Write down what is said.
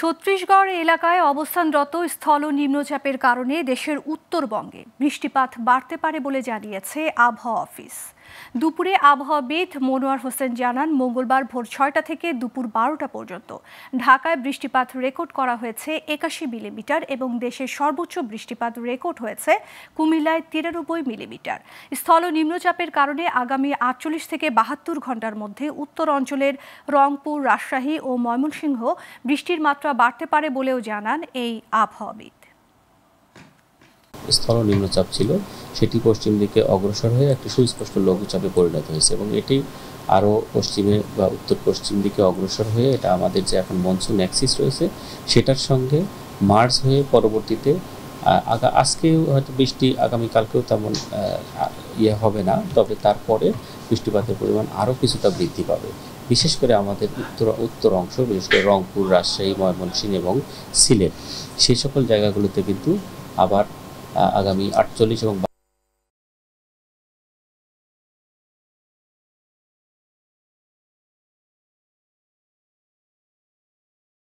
ছত্তিশগড় এলাকায় অবস্থানরত স্থল নিম্নচাপের কারণে দেশের উত্তরবঙ্গে বৃষ্টিপাত বাড়তে পারে বলে জানিয়েছে আবহাওয়া অফিস দুপুরে আবহাওয়াবিদ মনোয়ার হোসেন জানান মঙ্গলবার ভোর ছয়টা থেকে দুপুর বারোটা পর্যন্ত ঢাকায় বৃষ্টিপাত রেকর্ড করা হয়েছে একাশি মিলিমিটার এবং দেশের সর্বোচ্চ বৃষ্টিপাত রেকর্ড হয়েছে কুমিল্লায় তিরানব্বই মিলিমিটার স্থল নিম্নচাপের কারণে আগামী আটচল্লিশ থেকে বাহাত্তর ঘন্টার মধ্যে উত্তর অঞ্চলের রংপুর রাজশাহী ও ময়মনসিংহ বৃষ্টির মাত্রা তাপমাত্রা বাড়তে পারে বলেও জানান এই আবহাওয়াবিদ স্থল নিম্নচাপ ছিল সেটি পশ্চিম দিকে অগ্রসর হয়ে একটি সুস্পষ্ট লঘুচাপে পরিণত হয়েছে এবং এটি আরও পশ্চিমে বা উত্তর পশ্চিম দিকে অগ্রসর হয়ে এটা আমাদের যে এখন মনসুন অ্যাক্সিস রয়েছে সেটার সঙ্গে মার্চ হয়ে পরবর্তীতে আগা আজকেও হয়তো বৃষ্টি আগামীকালকেও তেমন ইয়ে হবে না তবে তারপরে বৃষ্টিপাতের পরিমাণ আরও কিছুটা বৃদ্ধি পাবে বিশেষ করে আমাদের উত্তর উত্তর অংশ বিশেষ করে রংপুর রাজশাহী ময়মনসিংহ এবং সিলেট সেই সকল জায়গাগুলোতে কিন্তু আবার আগামী আটচল্লিশ এবং